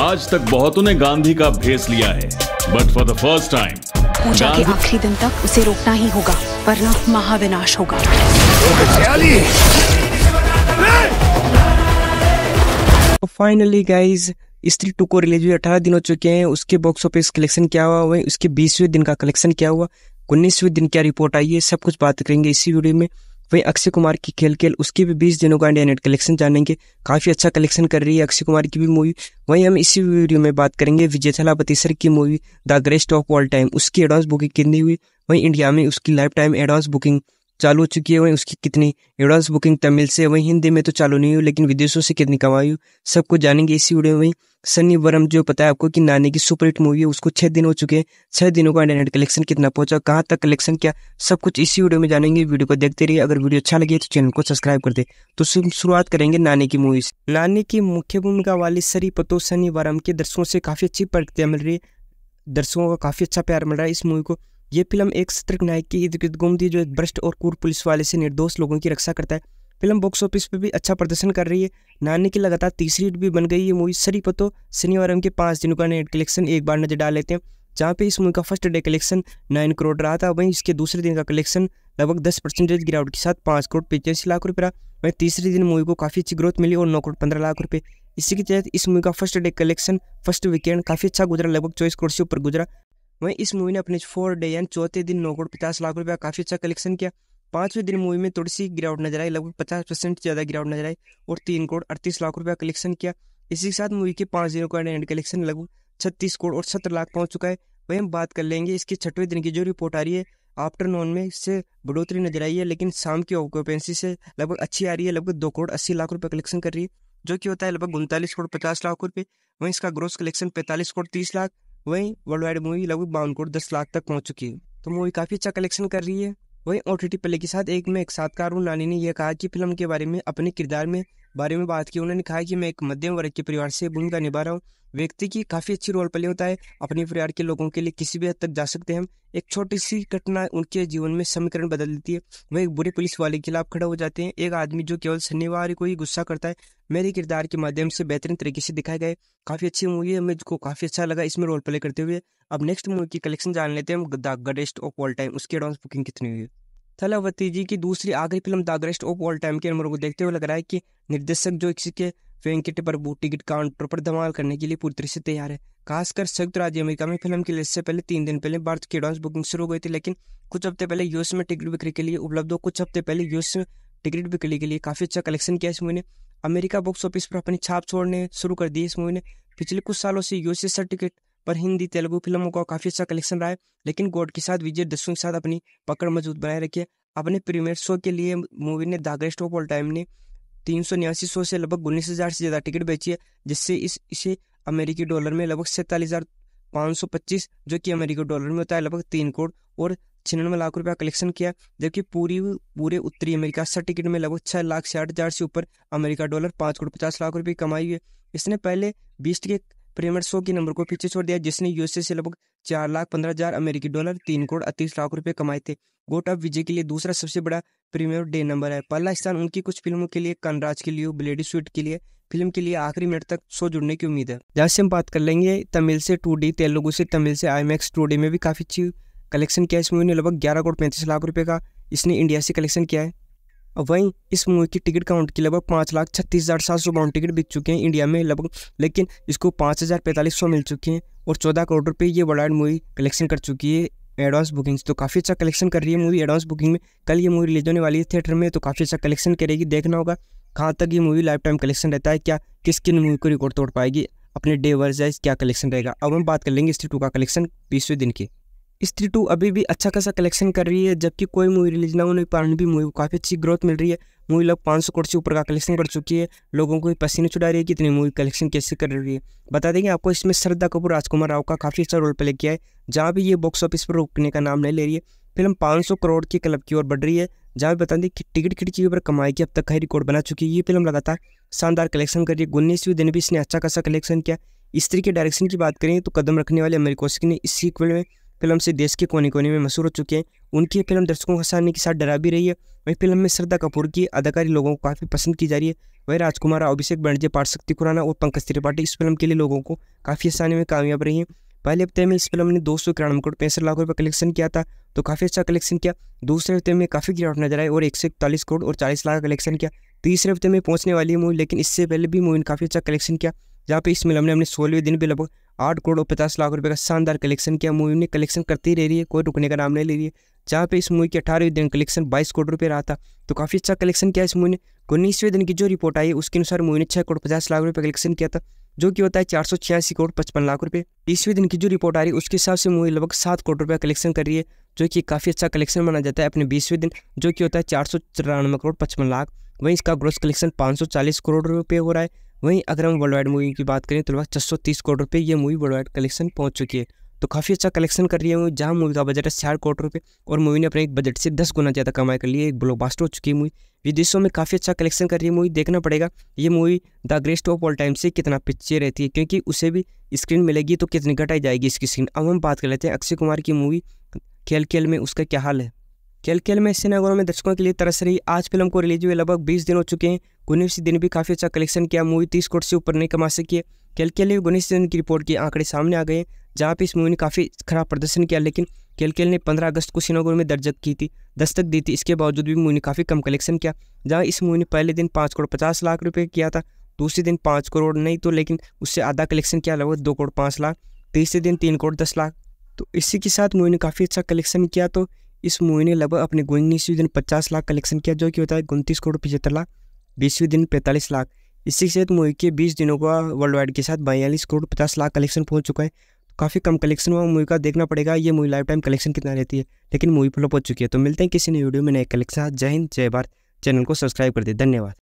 आज तक बहुतों ने गांधी का भेस लिया है but for the first time पूजा के आखिरी दिन तक उसे रोकना ही होगा वरना महाविनाश होगा फाइनली गाइज स्त्री टू को रिलीज हुई अठारह दिन हो चुके हैं उसके बॉक्स ऑफिस कलेक्शन क्या हुआ वहीं उसके बीसवें दिन का कलेक्शन क्या हुआ उन्नीसवें दिन क्या रिपोर्ट आई है सब कुछ बात करेंगे इसी वीडियो में वहीं अक्षय कुमार की खेल खेल उसकी भी बीस दिनों का इंडिया नेट कलेक्शन जानेंगे काफ़ी अच्छा कलेक्शन कर रही है अक्षय कुमार की भी मूवी वहीं हम इसी वीडियो में बात करेंगे विजय थलापति सर की movie the greatest of all time उसकी एडवांस बुकिंग कितनी हुई वहीं इंडिया में उसकी लाइफ टाइम एडवांस बुकिंग चालू हो चुकी है वहीं उसकी कितनी एडवांस बुकिंग तमिल से वहीं हिंदी में तो चालू नहीं हुई लेकिन विदेशों से कितनी कमाई हुई सबको जानेंगे इसी वीडियो में सनी वरम जो पता है आपको कि नानी की सुपर हिट मूवी है उसको छः दिन हो चुके हैं छः दिनों का इंटरनेट कलेक्शन कितना पहुंचा कहाँ तक कलेक्शन क्या सब कुछ इसी वीडियो में जानेंगे वीडियो को देखते रहिए अगर वीडियो अच्छा लगे तो चैनल को सब्सक्राइब कर दे तो शुरुआत करेंगे नानी की मूवी से नानी की मुख्य भूमिका वाली सरी पतो सनी वरम के दर्शकों से काफ़ी अच्छी प्रतिक्रिया मिल रही है दर्शकों का काफ़ी अच्छा प्यार मिल रहा है इस मूवी को ये फिल्म एक सतर्क नायक की इर्द गिर्द घूमती है जो एक भ्रष्ट और कूर पुलिस वाले से निर्दोष लोगों की रक्षा करता है फिल्म बॉक्स ऑफिस पर भी अच्छा प्रदर्शन कर रही है नानी की लगातार तीसरी हिट भी बन गई है मूवी सरी पतो शनिवार के पाँच दिनों का नेट कलेक्शन एक बार नजर डाल लेते हैं जहाँ पे इस मूवी का first day collection nine crore रहा था वहीं इसके दूसरे दिन का कलेक्शन लगभग दस परसेंटेज गिरावट के साथ पाँच करोड़ पचासी लाख रुपये रहा वहीं तीसरे दिन मूवी को काफ़ी अच्छी ग्रोथ मिली और नौ करोड़ पंद्रह लाख रुपये इसी के तहत इस मूवी का first day collection first weekend काफ़ी अच्छा गुजरा लगभग चौबीस करोड़ से ऊपर गुजरा वहीं इस मूवी ने अपने फोर डे यानी चौथे दिन नौ करोड़ पचास लाख रुपया काफी अच्छा कलेक्शन किया पांचवें दिन मूवी में थोड़ी सी गिरावट नजर आई लगभग पचास परसेंट ज्यादा गिरावट नजर आई और तीन करोड़ अड़तीस लाख रुपया कलेक्शन किया इसी के साथ मूवी के पांच दिनों का एंड कलेक्शन लगभग छत्तीस करोड़ और सत्तर लाख पहुंच चुका है वही हम बात कर लेंगे इसके छठवें दिन की जो रिपोर्ट आ रही है आफ्टरनून में इससे बढ़ोतरी नजर आई है लेकिन शाम की ऑक्यूपेंसी से लगभग अच्छी आ रही है लगभग दो करोड़ अस्सी लाख रुपये कलेक्शन कर रही है जो कि होता है लगभग उनतालीस करोड़ पचास लाख रुपये वहीं इसका ग्रोस कलेक्शन पैंतालीस करोड़ तीस लाख वहीं वर्ल्ड वाइड मूवी लगभग बावन करोड़ दस लाख तक पहुंच चुकी है तो मूवी काफ़ी अच्छा कलेक्शन कर रही है वहीं ओ टी प्ले के साथ एक में एक साथकार नानी ने यह कहा कि फिल्म के बारे में अपने किरदार में बारे में बात की उन्होंने कहा कि मैं एक मध्यम वर्ग के परिवार से भूमिका निभा रहा हूँ व्यक्ति की काफ़ी अच्छी रोल प्ले होता है अपने परिवार के लोगों के लिए किसी भी हद तक जा सकते हैं एक छोटी सी घटना उनके जीवन में समीकरण बदल देती है वह एक बुरे पुलिस वाले के खिलाफ खड़ा हो जाते हैं एक आदमी जो केवल शनिवार को ही गुस्सा करता है मेरे किरदार के माध्यम से बेहतरीन तरीके से दिखाए गए काफ़ी अच्छी मूवी है मुझको काफ़ी अच्छा लगा इसमें रोल प्ले करते हुए अब नेक्स्ट मूवी की कलेक्शन जान लेते हैं the greatest of all time उसकी एडवांस बुकिंग कितनी हुई है थलावती जी की दूसरी आखिरी film the greatest of all time के नंबरों को देखते हुए लग रहा है कि निर्देशक जो के वेंकट प्रभु टिकट काउंटर पर धमाल करने के लिए पूरी तरह से तैयार है खासकर संयुक्त राज्य अमेरिका में फिल्म की लिस्ट से पहले तीन दिन पहले भारत की एडवांस बुकिंग शुरू हो गई थी लेकिन कुछ हफ्ते पहले यूएस में टिकट बिक्री के लिए उपलब्ध हो कुछ हफ्ते पहले यूएस में टिकट बिक्री के लिए काफ़ी अच्छा कलेक्शन किया इस मूवी ने अमेरिका बॉक्स ऑफिस पर अपनी छाप छोड़ने शुरू कर दी इस मूवी ने पिछले कुछ सालों से यूएस टिकट पर हिंदी तेलुगु फिल्मों का काफ़ी अच्छा कलेक्शन रहा है लेकिन गोड के साथ विजय दस्यू के साथ अपनी पकड़ मजबूत बनाए रखी है अपने प्रीमियर शो के लिए मूवी ने द ऑफ ऑल टाइम ने तीन सौ न्यासी शो से लगभग उन्नीस हज़ार से ज़्यादा टिकट बेची है जिससे इस इसे अमेरिकी डॉलर में लगभग सैंतालीस हज़ार पाँच सौ पच्चीस जो कि अमेरिकी डॉलर में होता है लगभग तीन करोड़ और छियानवे लाख रुपया कलेक्शन किया जबकि पूरी पूरे उत्तरी अमेरिका सर टिकट में लगभग छह लाख साठ हज़ार से ऊपर अमेरिका डॉलर पांच करोड़ पचास लाख रुपये कमाई हुई इसने पहले बीस के प्रीमियर शो के नंबर को पीछे छोड़ दिया जिसने यूएसए से लगभग चार लाख पंद्रह हजार अमेरिकी डॉलर तीन करोड़ अड़तीस लाख रुपए कमाए थे गोट ऑफ विजय के लिए दूसरा सबसे बड़ा प्रीमियर डे नंबर है पहला स्थान उनकी कुछ फिल्मों के लिए कनराज के लिए ब्लेडी स्वीट के लिए फिल्म के लिए आखिरी मिनट तक शो जुड़ने की उम्मीद है जहाँ से हम बात कर लेंगे तमिल से टू डी तेलुगु से तमिल से आई मैक्स टू डी में भी काफ़ी अच्छी कलेक्शन किया इस मूवी ने लगभग ग्यारह करोड़ पैंतीस लाख रुपए का इसने इंडिया से कलेक्शन किया है वहीं इस मूवी की टिकट काउंट की लगभग पाँच लाख छत्तीस हज़ार सात सौ बाउंड टिकट बिक चुके हैं इंडिया में लगभग लेकिन इसको पाँच हज़ार पैंतालीस सौ मिल चुके हैं और चौदह करोड़ रुपये ये वर्ल्ड मूवी कलेक्शन कर चुकी है एडवांस बुकिंग्स तो काफ़ी अच्छा कलेक्शन कर रही है मूवी एडवांस बुकिंग में कल ये मूवी रिलीज होने वाली है थिएटर में तो काफ़ी अच्छा कलेक्शन करेगी देखना होगा कहाँ तक ये मूवी लाइफ टाइम कलेक्शन रहता है क्या किस किन मूवी को रिकॉर्ड तोड़ पाएगी अपने डे वर्स क्या कलेक्शन रहेगा अब हम बात कर लेंगे स्त्री टू का कलेक्शन बीसवें दिन की स्त्री टू अभी भी अच्छा खासा कलेक्शन कर रही है जबकि कोई मूवी रिलीज ना होने के कारण भी मूवी को काफ़ी अच्छी ग्रोथ मिल रही है मूवी लोग पाँच सौ करोड़ से ऊपर का कलेक्शन कर चुकी है लोगों को भी पसीने छुड़ा रही है कि इतनी मूवी कलेक्शन कैसे कर रही है बता देंगे आपको इसमें श्रद्धा कपूर राजकुमार राव का काफ़ी अच्छा रोल प्ले किया है जहाँ भी ये बॉक्स ऑफिस पर रोकने का नाम नहीं ले रही है फिल्म पाँच करोड़ के क्लब की ओर बढ़ रही है जहाँ भी बता दें कि टिकट खिड़की ऊपर कमाई की अब तक का रिकॉर्ड बना चुकी है ये फिल्म लगातार शानदार कलेक्शन कर रही है उन्नीसवें दिन भी इसने अच्छा खासा कलेक्शन किया स्त्री के डायरेक्शन की बात करें तो कदम रखने वाले अमेरिकोस्की ने इस सीक्वल में फिल्म से देश के कोने कोने में मशहूर हो चुके हैं उनकी फिल्म दर्शकों का सामने के साथ डरा भी रही है वहीं फिल्म में श्रद्धा कपूर की अदाकारी लोगों को काफ़ी पसंद की जा रही है वहीं राजकुमार अभिषेक बनर्जी पाठशक्ति खुराना और पंकज त्रिपाठी इस फिल्म के लिए लोगों को काफ़ी आसानी में कामयाब रही है पहले हफ्ते में इस फिल्म ने दो सौ इक्यानवे करोड़ पैंसठ लाख रुपये कलेक्शन किया था तो काफ़ी अच्छा कलेक्शन किया दूसरे हफ्ते में काफ़ी गिरावट नजर आई और एक सौ इकतालीस करोड़ और चालीस लाख कलेक्शन किया तीसरे हफ्ते में पहुंचने वाली मूवी लेकिन इससे पहले भी मूवी ने काफ़ी अच्छा कलेक्शन किया जहाँ पे इस फिल्म ने अपने सोलहवें दिन भी लगभग आठ करोड़ और पचास लाख रुपए का शानदार कलेक्शन किया मूवी ने कलेक्शन करती रह रही है कोई रुकने का नाम नहीं ले रही है जहाँ पे इस मूवी के अठारहवें दिन कलेक्शन बाईस करोड़ रुपये रहा था तो काफ़ी अच्छा कलेक्शन किया इस मूवी ने उन्नीसवें दिन की जो रिपोर्ट आई उसके अनुसार मूवी ने छः करोड़ पचास लाख रुपये कलेक्शन किया था जो कि होता है चार सौ छियासी करोड़ पचपन लाख रुपये तीसवें दिन की जो रिपोर्ट आ रही है उसके हिसाब से मूवी लगभग सात करोड़ रुपया कलेक्शन कर रही है जो कि काफ़ी अच्छा कलेक्शन माना जाता है अपने बीसवें दिन जो कि होता है चार सौ चौरानवे करोड़ पचपन लाख वहीं इसका ग्रोथ कलेक्शन पाँच सौ चालीस करोड़ रुपये हो रहा है वहीं अगर हम वर्ल्ड वाइड मूवी की बात करें तो लगभग छह सौ तीस करोड़ रुपये ये मूवी वर्ल्ड वाइड कलेक्शन पहुँच चुकी है तो काफ़ी अच्छा कलेक्शन कर रही है जहाँ मूवी का बजट है साठ करोड़ रुपये और मूवी ने अपने एक बजट से दस गुना ज़्यादा कमाई कर ली है एक ब्लॉकबास्टर हो चुकी है मूवी विदेशों में काफ़ी अच्छा कलेक्शन कर रही है मूवी देखना पड़ेगा ये movie the greatest of all time से कितना पिक्चर रहती है क्योंकि उसे भी स्क्रीन मिलेगी तो कितनी घटाई जाएगी इसकी स्क्रीन अब हम बात कर लेते हैं अक्षय कुमार की मूवी खेल खेल में उसका क्या हाल है खेल खेल में सिनेगोन में दर्शकों के लिए तरस रही आज फिल्म को रिलीज हुए लगभग बीस दिन हो चुके हैं गुनीस दिन भी काफ़ी अच्छा कलेक्शन किया मूवी तीस करोड़ से ऊपर नहीं कमा सकी है खेल खेल में गुनीस दिन की रिपोर्ट के आंकड़े सामने आ गए जहाँ पे इस मूवी ने काफ़ी खराब प्रदर्शन किया लेकिन खेल खेल ने पंद्रह अगस्त को सिनेगोन में दर्जक की थी दस्तक दी थी इसके बावजूद भी मूवी ने काफ़ी कम कलेक्शन किया जहाँ इस मूवी ने पहले दिन पाँच करोड़ पचास लाख रुपये किया था दूसरे दिन पाँच करोड़ नहीं तो लेकिन उससे आधा कलेक्शन किया लगभग दो करोड़ पाँच लाख तीसरे दिन तीन करोड़ दस लाख तो इसी के साथ मूवी ने काफ़ी अच्छा कलेक्शन किया तो इस मूवी ने लगभग अपने उन्नीसवें दिन पचास लाख कलेक्शन किया जो कि होता है उनतीस करोड़ पचहत्तर लाख बीसवीं दिन पैंतालीस लाख इसी साथ मूवी के बीस दिनों का वर्ल्ड वाइड के साथ बयालीस करोड़ पचास लाख कलेक्शन पहुंच चुका है तो काफ़ी कम कलेक्शन हुआ मूवी का देखना पड़ेगा ये मूवी लाइफ टाइम कलेक्शन कितना रहती है लेकिन मूवी फ्लॉप हो चुकी है तो मिलते हैं किसी नई वीडियो में नए कलेक्शन जय हिंद जय भारत चैनल को सब्सक्राइब कर दे धन्यवाद